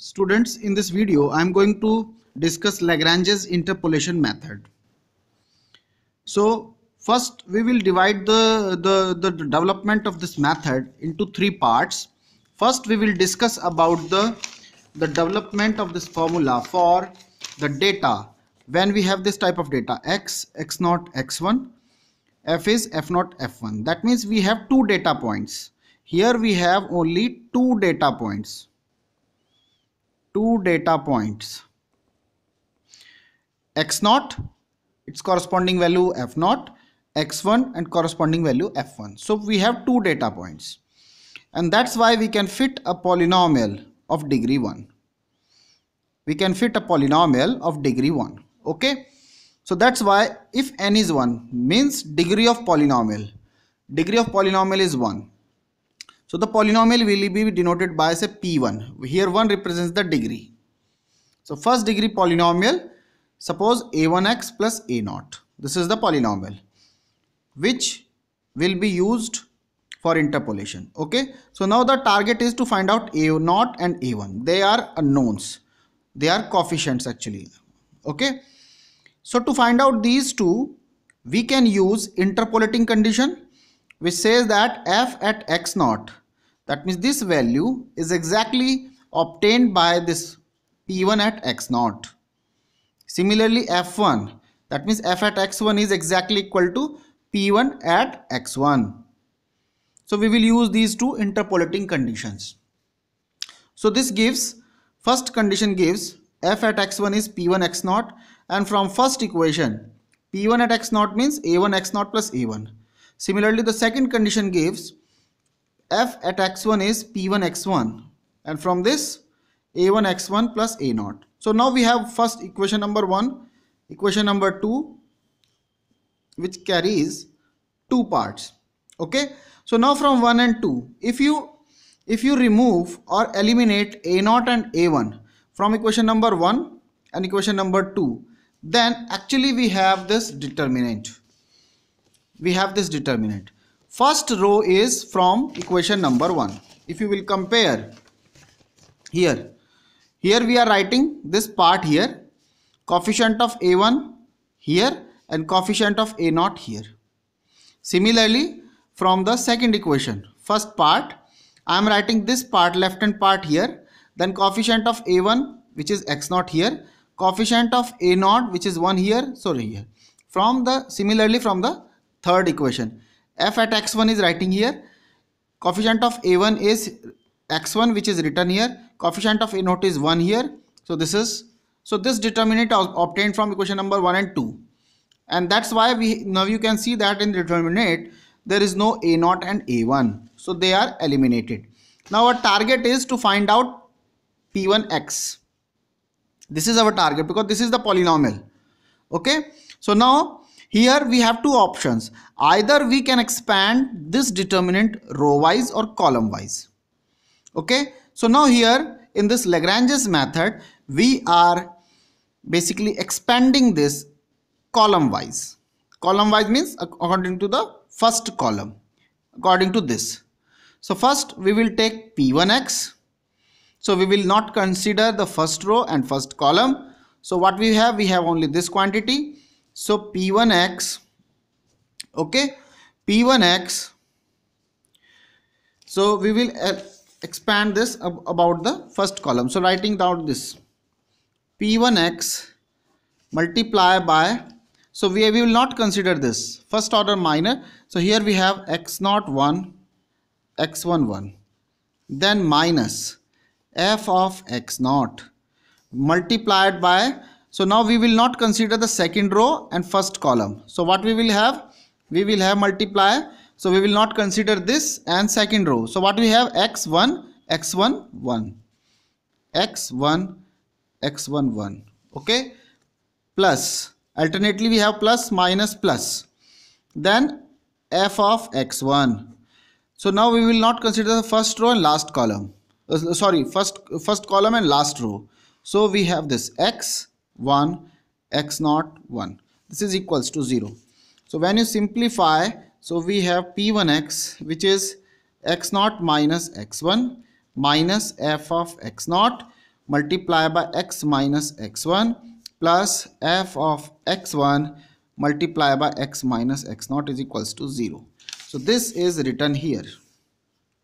Students, in this video, I am going to discuss Lagrange's interpolation method. So first we will divide the, the, the development of this method into three parts. First we will discuss about the, the development of this formula for the data when we have this type of data x, x0, x1, f is f0, f1. That means we have two data points. Here we have only two data points two data points x naught its corresponding value f naught x1 and corresponding value f1 so we have two data points and that's why we can fit a polynomial of degree 1 we can fit a polynomial of degree 1 okay so that's why if n is 1 means degree of polynomial degree of polynomial is 1 so the polynomial will be denoted by say P1. Here 1 represents the degree. So first degree polynomial, suppose A1x plus A0. This is the polynomial which will be used for interpolation. Okay. So now the target is to find out A0 and A1. They are unknowns. They are coefficients actually. Okay. So to find out these two, we can use interpolating condition which says that f at x0 that means this value is exactly obtained by this P1 at x0. Similarly, F1, that means F at x1 is exactly equal to P1 at x1. So we will use these two interpolating conditions. So this gives, first condition gives f at x1 is p1 x0 and from first equation p1 at x0 means a1 x0 plus a1. Similarly the second condition gives f at x1 is p1 x1 and from this a1 x1 plus a0 so now we have first equation number 1 equation number 2 which carries two parts okay so now from 1 and 2 if you if you remove or eliminate a0 and a1 from equation number 1 and equation number 2 then actually we have this determinant we have this determinant First row is from equation number 1. If you will compare here, here we are writing this part here, coefficient of a1 here and coefficient of a0 here. Similarly, from the second equation, first part, I am writing this part, left hand part here, then coefficient of a1 which is x0 here, coefficient of a0 which is 1 here, sorry here. From the, similarly from the third equation, f at x1 is writing here. Coefficient of a1 is x1 which is written here. Coefficient of a0 is 1 here. So this is so this determinant obtained from equation number 1 and 2. And that's why we now you can see that in determinant there is no a0 and a1. So they are eliminated. Now our target is to find out p1x. This is our target because this is the polynomial. Okay. So now here we have two options. Either we can expand this determinant row wise or column wise. Okay. So now here in this Lagrange's method, we are basically expanding this column wise. Column wise means according to the first column, according to this. So first we will take P1x. So we will not consider the first row and first column. So what we have, we have only this quantity so P1x, okay, P1x. So we will uh, expand this ab about the first column. So writing down this P1x multiply by, so we, we will not consider this first order minor. So here we have x0 1, x1 1, then minus f of x0 multiplied by so now we will not consider the second row and first column. So what we will have? We will have multiply. So we will not consider this and second row. So what we have x1, x1, 1, x1, x1, 1. Okay. Plus. Alternately we have plus, minus, plus. Then f of x1. So now we will not consider the first row and last column. Uh, sorry, first, first column and last row. So we have this x 1 x naught 1 this is equals to 0 so when you simplify so we have p1x which is x naught minus x1 minus f of x naught multiplied by x minus x1 plus f of x1 multiplied by x minus x naught is equals to 0 so this is written here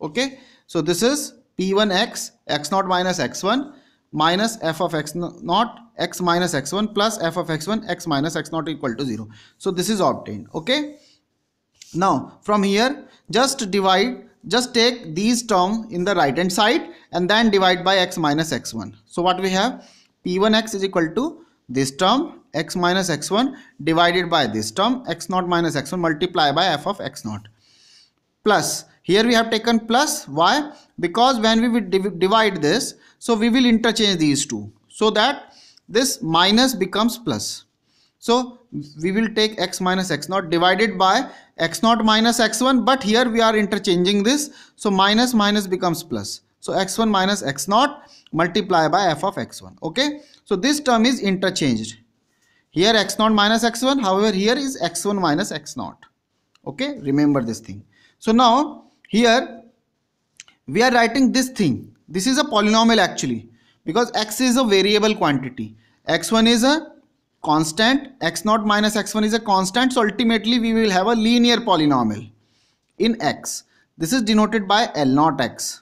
okay so this is p1x x naught minus x1 minus f of x naught x minus x1 plus f of x1 x minus x naught equal to 0. So this is obtained. Okay. Now from here just divide just take these term in the right hand side and then divide by x minus x1. So what we have p1x is equal to this term x minus x1 divided by this term x naught minus x1 multiplied by f of x naught plus here we have taken plus why because when we divide this so we will interchange these two so that this minus becomes plus. So we will take x minus x not divided by x not minus x1 but here we are interchanging this. So minus minus becomes plus. So x1 minus x not multiply by f of x1. Okay. So this term is interchanged. Here x not minus x1 however here is x1 minus x not. Okay. Remember this thing. So now here we are writing this thing this is a polynomial actually because x is a variable quantity. x1 is a constant, x0 minus x1 is a constant. So ultimately we will have a linear polynomial in x. This is denoted by L0x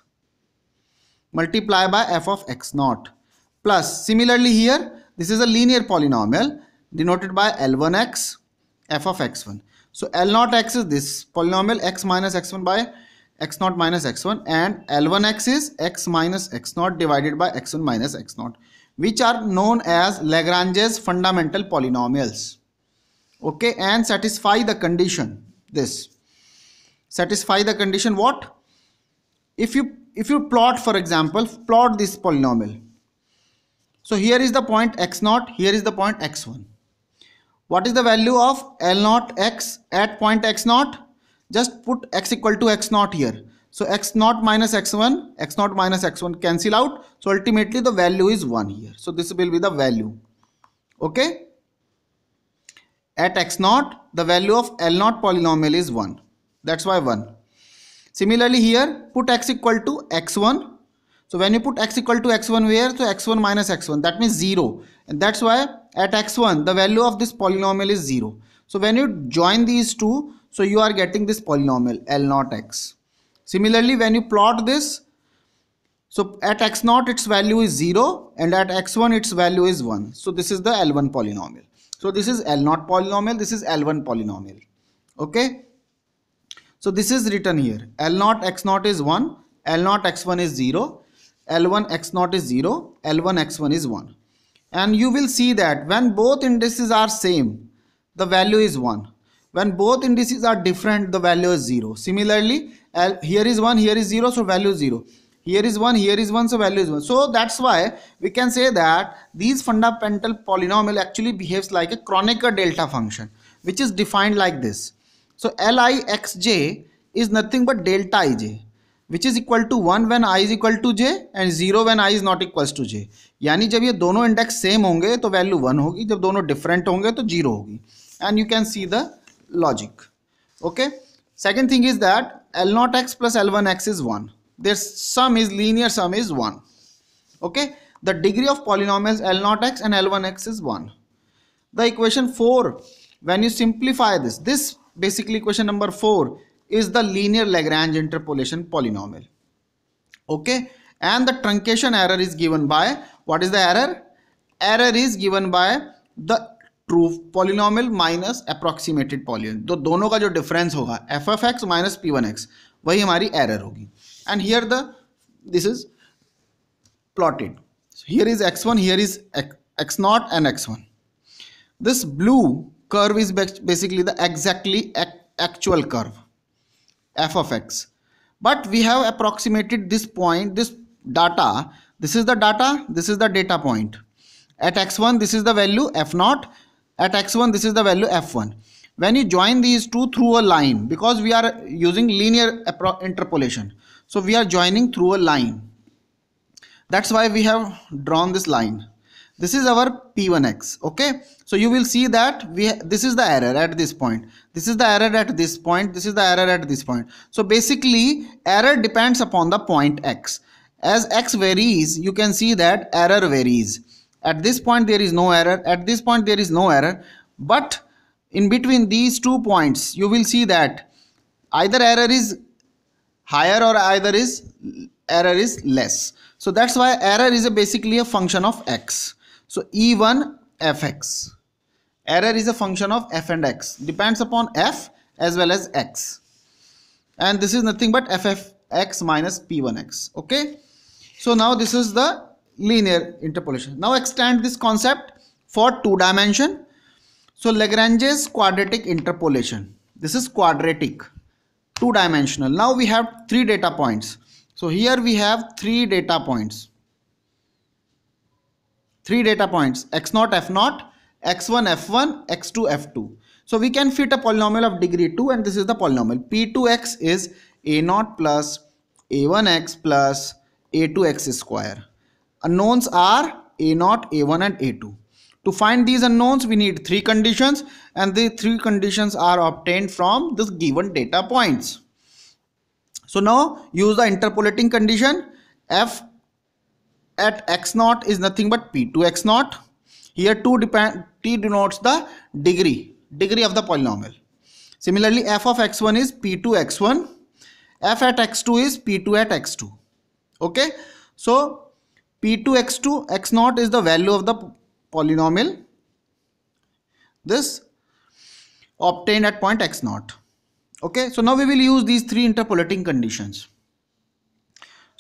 multiply by f of x0 plus similarly here this is a linear polynomial denoted by L1x f of x1. So L0x is this polynomial x minus x1 by x naught minus x1 and L1x is x minus x naught divided by x1 minus x naught which are known as Lagrange's fundamental polynomials okay and satisfy the condition this satisfy the condition what if you if you plot for example plot this polynomial so here is the point x naught here is the point x1 what is the value of L naught x at point x naught just put x equal to x naught here. So x naught minus x1, x naught minus x1 cancel out. So ultimately the value is 1 here. So this will be the value. Okay. At x naught, the value of L naught polynomial is 1. That's why 1. Similarly here, put x equal to x1. So when you put x equal to x1 where? So x1 minus x1. That means 0. And that's why at x1, the value of this polynomial is 0. So when you join these two, so you are getting this polynomial L naught x. Similarly, when you plot this, so at x naught its value is 0 and at x1 its value is 1. So this is the L1 polynomial. So this is L naught polynomial, this is L1 polynomial. Okay. So this is written here. L naught x naught is 1, L naught x1 is 0, L1 x naught is 0, L1 x1 is 1. And you will see that when both indices are same, the value is 1. When both indices are different, the value is 0. Similarly, here is 1, here is 0, so value is 0. Here is 1, here is 1, so value is 1. So that's why we can say that these fundamental polynomial actually behaves like a Kronecker delta function, which is defined like this. So Lixj is nothing but delta ij which is equal to 1 when i is equal to j and zero when i is not equals to j यानी जब ये दोनों index same होंगे तो value one होगी जब दोनों different होंगे तो zero होगी And you can see the logic okay second thing is that L0x plus L1x is 1 their sum is linear sum is 1 okay the degree of polynomials L0x and L1x is 1 the equation 4 when you simplify this this basically equation number 4 is the linear Lagrange interpolation polynomial okay and the truncation error is given by what is the error error is given by the true polynomial minus approximated polynomial तो दोनों का जो difference होगा F F X minus P one X वही हमारी error होगी and here the this is plotted here is x one here is X not and X one this blue curve is basically the exactly actual curve F of X but we have approximated this point this data this is the data this is the data point at X one this is the value F not at x1 this is the value f1 when you join these two through a line because we are using linear interpolation so we are joining through a line that's why we have drawn this line this is our p1x okay so you will see that we this is the error at this point this is the error at this point this is the error at this point so basically error depends upon the point x as x varies you can see that error varies at this point there is no error at this point there is no error but in between these two points you will see that either error is higher or either is error is less so that's why error is a basically a function of x so e1 fx error is a function of f and x depends upon f as well as x and this is nothing but ff x minus p1x okay so now this is the linear interpolation. Now extend this concept for two dimension. So Lagrange's quadratic interpolation. This is quadratic, two dimensional. Now we have three data points. So here we have three data points. Three data points x0, f0, x1, f1, x2, f2. So we can fit a polynomial of degree 2 and this is the polynomial. P2x is a0 plus a1x plus a2x square unknowns are a0 a1 and a2 to find these unknowns we need three conditions and the three conditions are obtained from this given data points so now use the interpolating condition f at x0 is nothing but p2 x0 here 2 depend t denotes the degree degree of the polynomial similarly f of x1 is p2 x1 f at x2 is p2 at x2 okay so P2 x2 x naught is the value of the polynomial this obtained at point x naught okay so now we will use these three interpolating conditions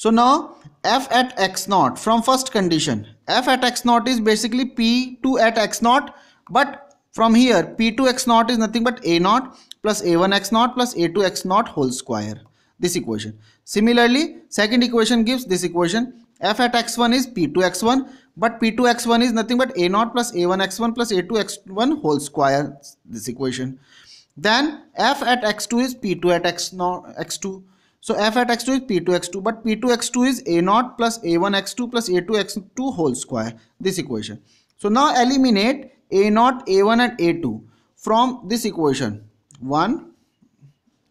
so now f at x naught from first condition f at x naught is basically p2 at x naught but from here p2 x naught is nothing but a naught plus a1 x naught plus a2 x naught whole square this equation similarly second equation gives this equation f at x1 is p2x1 but p2x1 is nothing but a0 plus a1x1 plus a2x1 whole square this equation then f at x2 is p2 at x0 x2 so f at x2 is p2x2 but p2x2 is a0 plus a1x2 plus a2x2 whole square this equation so now eliminate a0 a1 and a2 from this equation 1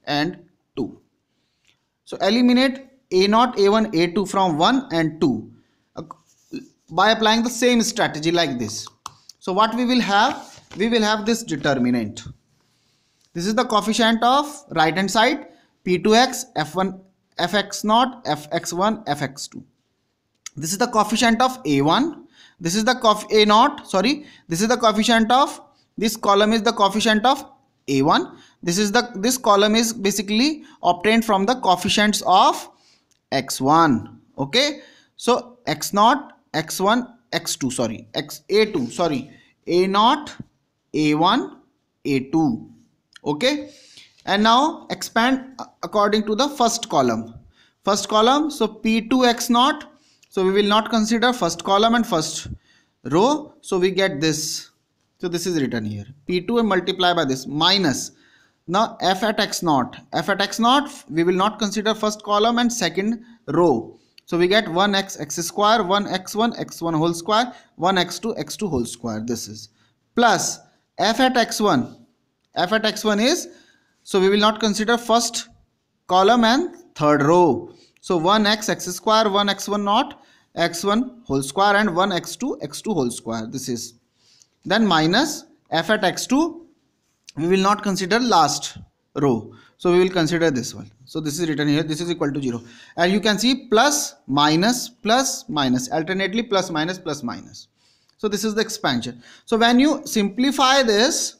and 2 so eliminate a0 a1 a2 from 1 and 2 by applying the same strategy like this so what we will have we will have this determinant this is the coefficient of right hand side p2x f1 fx0 fx1 fx2 this is the coefficient of a1 this is the cof a0 sorry this is the coefficient of this column is the coefficient of a1 this is the this column is basically obtained from the coefficients of x1 okay so x0 x1 x2 sorry x a2 sorry a0 a1 a2 okay and now expand according to the first column first column so p2 x0 so we will not consider first column and first row so we get this so this is written here p2 and multiply by this minus now f at x naught. f at x naught we will not consider first column and second row. So we get 1x x square 1x1 x1 whole square 1x2 x2 whole square this is plus f at x1 f at x1 is so we will not consider first column and third row. So 1x x square 1x1 naught x1 whole square and 1x2 x2 whole square this is then minus f at x2 we will not consider last row so we will consider this one so this is written here this is equal to 0 and you can see plus minus plus minus alternately plus minus plus minus so this is the expansion so when you simplify this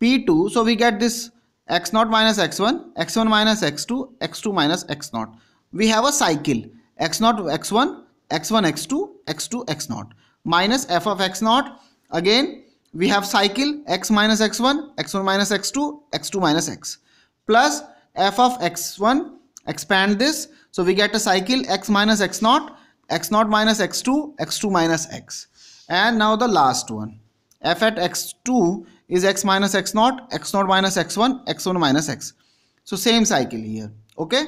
p2 so we get this x0 minus x1 x1 minus x2 x2 minus x0 we have a cycle x0 x1 x1 x2 x2 x0 minus f of x0 again we have cycle x minus x1, x1 minus x2, x2 minus x plus f of x1 expand this so we get a cycle x minus x0 x0 minus x2 x2 minus x and now the last one f at x2 is x minus x0 x0 minus x1 x1 minus x so same cycle here okay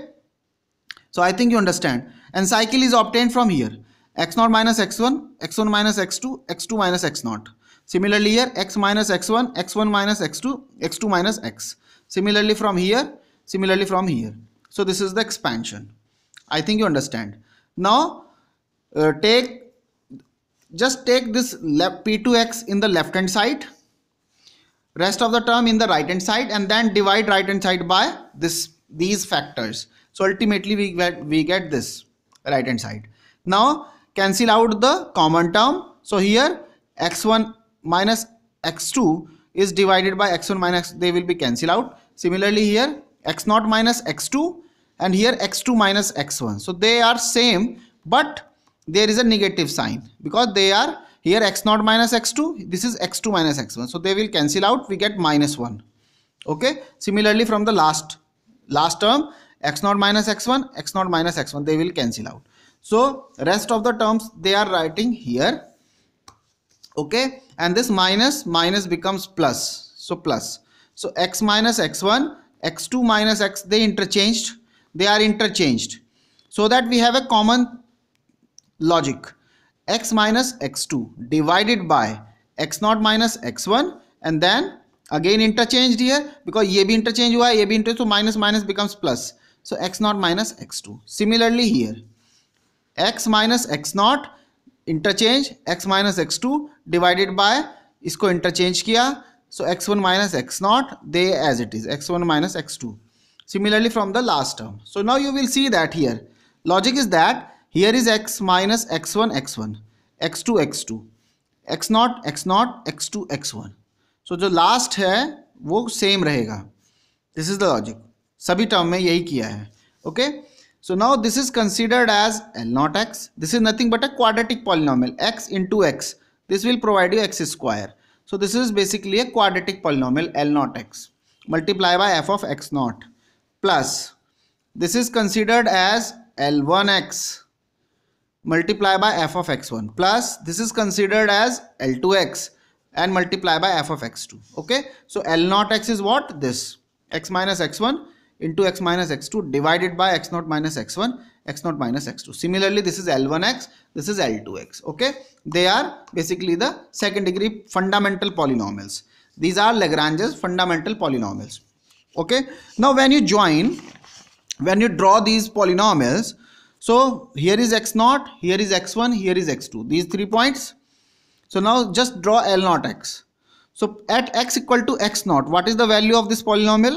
so i think you understand and cycle is obtained from here x0 minus x1 x1 minus x2 x2 minus x0 Similarly here x minus x1, x1 minus x2, x2 minus x. Similarly from here, similarly from here. So this is the expansion. I think you understand. Now uh, take just take this left p2x in the left hand side rest of the term in the right hand side and then divide right hand side by this these factors so ultimately we get we get this right hand side now cancel out the common term so here x1 minus x2 is divided by x1 minus they will be cancelled out similarly here x0 minus x2 and here x2 minus x1 so they are same but there is a negative sign because they are here x0 minus x2 this is x2 minus x1 so they will cancel out we get minus 1 okay similarly from the last last term x0 minus x1 x0 minus x1 they will cancel out so rest of the terms they are writing here okay and this minus minus becomes plus so plus so x minus x1 x2 minus x they interchanged they are interchanged so that we have a common logic x minus x2 divided by x0 minus x1 and then again interchanged here because ye bhi interchange hua ye bhi interchange so minus minus becomes plus so x0 minus x2 similarly here x minus x0 interchange x minus x two divided by इसको interchange किया so x1 one minus x naught they as it is x one minus x two similarly from the last term so now you will see that here logic is that here is x minus x one x one x two x two x naught x naught x two x one so जो last है वो same रहेगा this is the logic सभी term में यही किया है okay okay? So now this is considered as L 0 x. This is nothing but a quadratic polynomial x into x. This will provide you x square. So this is basically a quadratic polynomial L 0 x multiply by f of x 0 plus this is considered as L1x multiply by f of x1 plus this is considered as L2x and multiply by f of x2 okay so L 0 x is what this x minus x1 into x minus x2 divided by x 0 minus x1 x 0 minus x2 similarly this is l1x this is l2x okay they are basically the second degree fundamental polynomials these are lagrange's fundamental polynomials okay now when you join when you draw these polynomials so here is x x0, here is x1 here is x2 these three points so now just draw l 0 x so at x equal to x what what is the value of this polynomial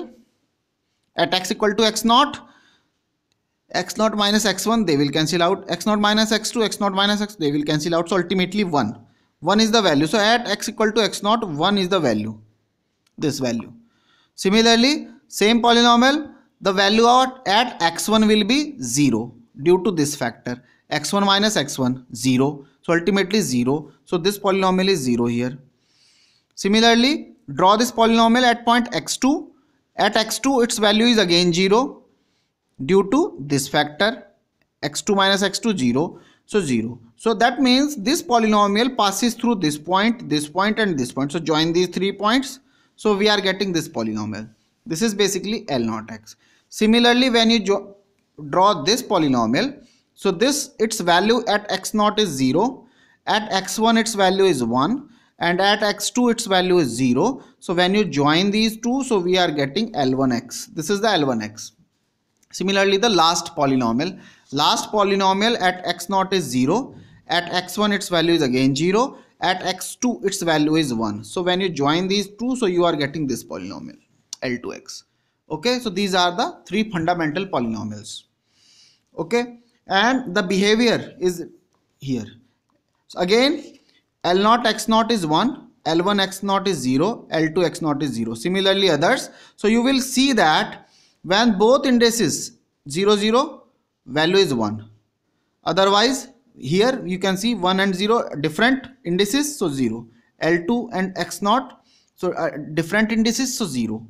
at x equal to x naught x naught minus x1 they will cancel out x naught minus x2 x naught minus x they will cancel out so ultimately 1 1 is the value so at x equal to x naught 1 is the value this value similarly same polynomial the value of at x1 will be 0 due to this factor x1 minus x1 0 so ultimately 0 so this polynomial is 0 here similarly draw this polynomial at point x2 at x2 its value is again 0 due to this factor x2 minus x2 0 so 0 so that means this polynomial passes through this point this point and this point so join these three points so we are getting this polynomial this is basically L 0 x similarly when you draw this polynomial so this its value at x 0 is 0 at x1 its value is 1 and at x2 its value is 0 so when you join these two so we are getting l1x this is the l1x similarly the last polynomial last polynomial at x0 is 0 at x1 its value is again 0 at x2 its value is 1 so when you join these two so you are getting this polynomial l2x okay so these are the three fundamental polynomials okay and the behavior is here so again L0 x0 is 1, L1 x0 is 0, L2 x0 is 0. Similarly others. So you will see that when both indices 0 0 value is 1. Otherwise here you can see 1 and 0 different indices so 0. L2 and x0 so uh, different indices so 0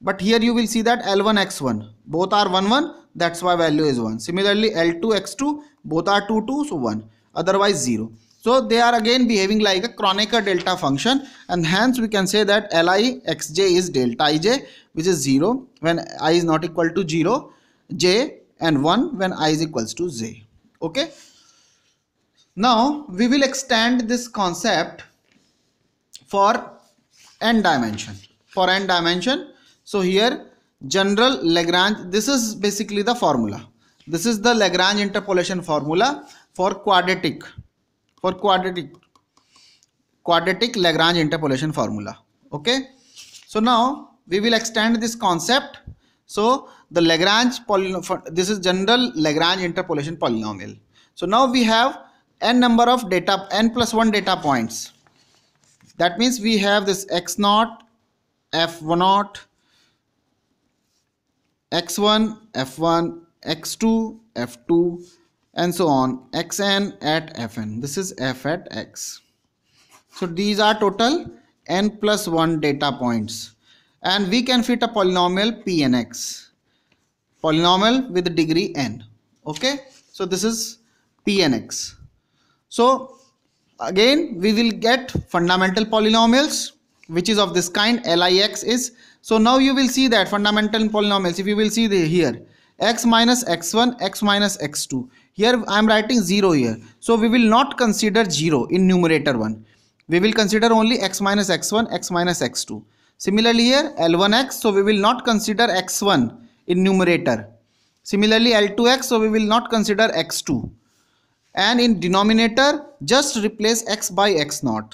but here you will see that L1 X1 both are 1 1 that's why value is 1 similarly L2 X2 both are 2 2 so 1 otherwise 0 so they are again behaving like a Kronecker delta function and hence we can say that Li xj is delta ij which is 0 when i is not equal to 0 j and 1 when i is equals to j. Okay. Now we will extend this concept for n dimension. For n dimension so here general Lagrange this is basically the formula. This is the Lagrange interpolation formula for quadratic for quadratic quadratic Lagrange interpolation formula. Okay. So now we will extend this concept. So the Lagrange polynomial, this is general Lagrange interpolation polynomial. So now we have n number of data, n plus 1 data points. That means we have this x naught, f1 naught, x1, f1, x2, f2, and so on xn at fn this is f at x so these are total n plus 1 data points and we can fit a polynomial pnx polynomial with degree n okay so this is pnx so again we will get fundamental polynomials which is of this kind lix is so now you will see that fundamental polynomials if you will see the here x minus x1 x minus x2 here I am writing 0 here. So we will not consider 0 in numerator 1. We will consider only x minus x1, x minus x2. Similarly here L1x, so we will not consider x1 in numerator. Similarly L2x, so we will not consider x2. And in denominator, just replace x by x 0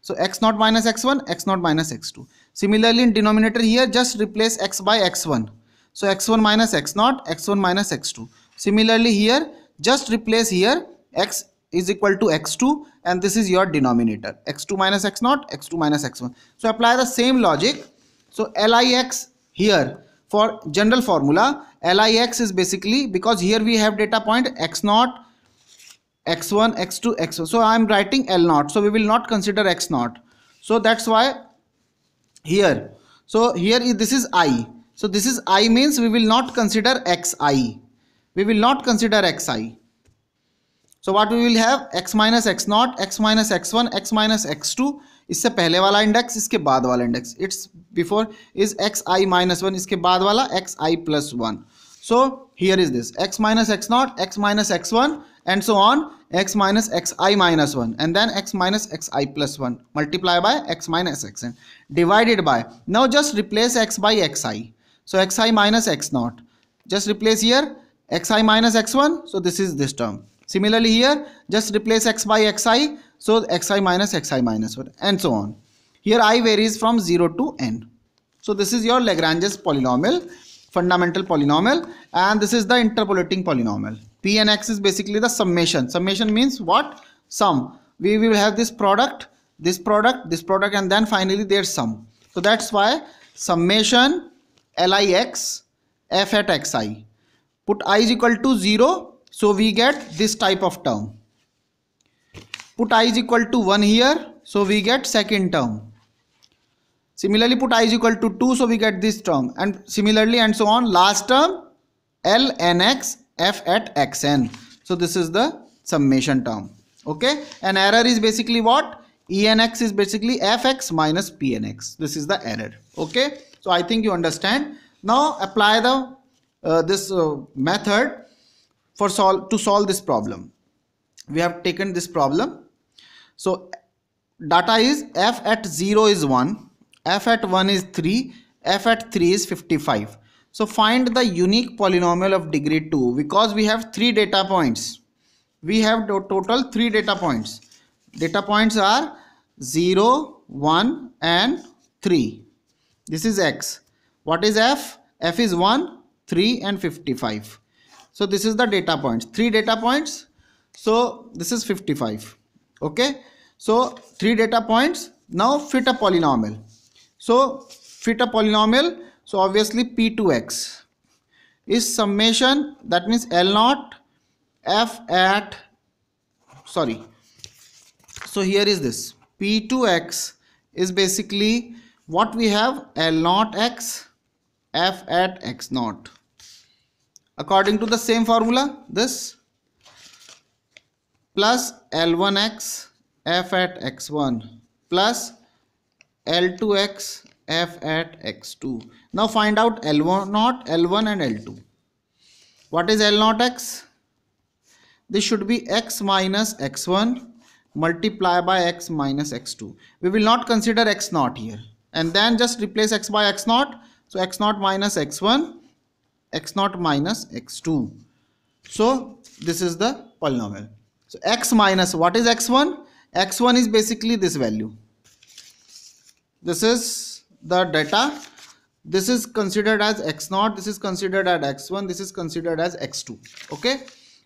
So x 0 minus x1, x 0 minus x2. Similarly in denominator here, just replace x by x1. So x1 minus x 0 x1 minus x2. Similarly here just replace here x is equal to x2 and this is your denominator x2 minus x0 x2 minus x1. So apply the same logic. So lix here for general formula lix is basically because here we have data point x0 x1 x2 x1 so i am writing l0 so we will not consider x0 so that's why here so here this is i so this is i means we will not consider xi we will not consider xi. So what we will have x minus x naught, x minus x1, x minus x2 इससे पहले वाला index इसके बाद वाला index it's before is x i minus one इसके बाद वाला x i plus one so here is this x minus x naught x minus x one and so on x minus x i minus one and then x minus x i plus one multiply by x minus x n divided by now just replace x by x i so x i minus x naught just replace here xi minus x1 so this is this term similarly here just replace x by xi so xi minus xi minus 1 and so on here i varies from 0 to n so this is your Lagrange's polynomial fundamental polynomial and this is the interpolating polynomial p and x is basically the summation summation means what sum we will have this product this product this product and then finally their sum so that's why summation lix f at xi put i is equal to 0 so we get this type of term put i is equal to 1 here so we get second term similarly put i is equal to 2 so we get this term and similarly and so on last term l n x f at x n so this is the summation term okay an error is basically what e n x is basically f x minus p n x. this is the error okay so i think you understand now apply the uh, this uh, method for solve to solve this problem we have taken this problem so data is f at 0 is 1 f at 1 is 3 f at 3 is 55 so find the unique polynomial of degree 2 because we have three data points we have total three data points data points are 0 1 and 3 this is x what is f f is 1 3 and 55 so this is the data points three data points so this is 55 okay so three data points now fit a polynomial so fit a polynomial so obviously p2x is summation that means l 0 f at sorry so here is this p2x is basically what we have l 0 x f at x naught according to the same formula this plus L1x f at x1 plus L2x f at x2. Now find out L1 naught, L1 and L2. What is L naught x? This should be x minus x1 multiplied by x minus x2. We will not consider x naught here and then just replace x by x naught so x0 minus x1, x0 minus x2. So this is the polynomial. So x minus, what is x1? x1 is basically this value. This is the data. This is considered as x0, this is considered as x1, this is considered as x2. Okay.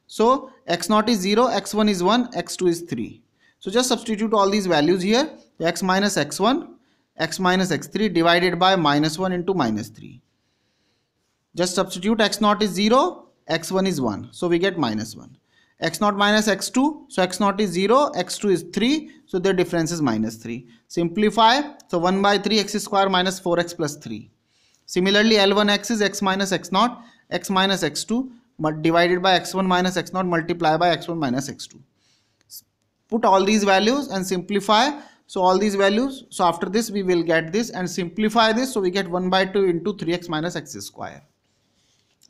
So x0 is 0, x1 is 1, x2 is 3. So just substitute all these values here. So x minus x1 x minus x3 divided by minus 1 into minus 3. Just substitute x0 is 0, x1 is 1. So we get minus 1. x0 minus x2, so x0 is 0, x2 is 3, so the difference is minus 3. Simplify, so 1 by 3 x square minus 4x plus 3. Similarly, L1x is x minus x0, x minus x2 divided by x1 minus x0 multiplied by x1 minus x2. Put all these values and simplify so all these values, so after this we will get this and simplify this. So we get 1 by 2 into 3x minus x square.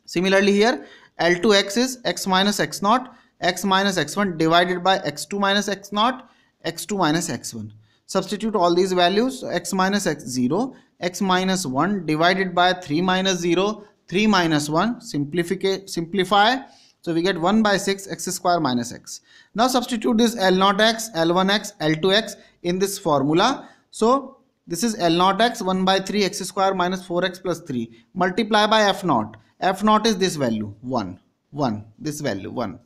Similarly here L2x is x minus x 0 x minus x1 divided by x2 minus x 0 x2 minus x1. Substitute all these values, so x minus x0, x minus 1 divided by 3 minus 0, 3 minus 1, simplify, so we get 1 by 6 x square minus x. Now substitute this L0x, L1x, L2x in this formula. So this is L naught x 1 by 3 x square minus 4x plus 3 multiply by f naught. f naught is this value 1 1 this value 1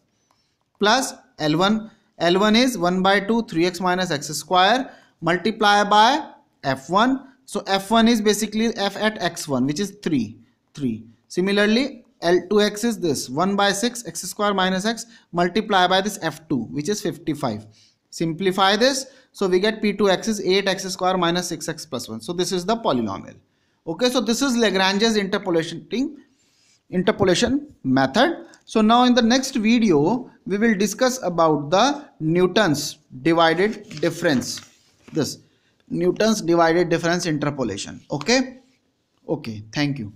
plus L1 L1 is 1 by 2 3x minus x square multiply by f1 so f1 is basically f at x1 which is 3 3 similarly L2x is this 1 by 6 x square minus x multiply by this f2 which is 55 Simplify this. So we get P2x is 8x square minus 6x plus 1. So this is the polynomial. Okay, so this is Lagrange's interpolation thing, interpolation method. So now in the next video, we will discuss about the Newton's divided difference. This Newton's divided difference interpolation. Okay. Okay. Thank you.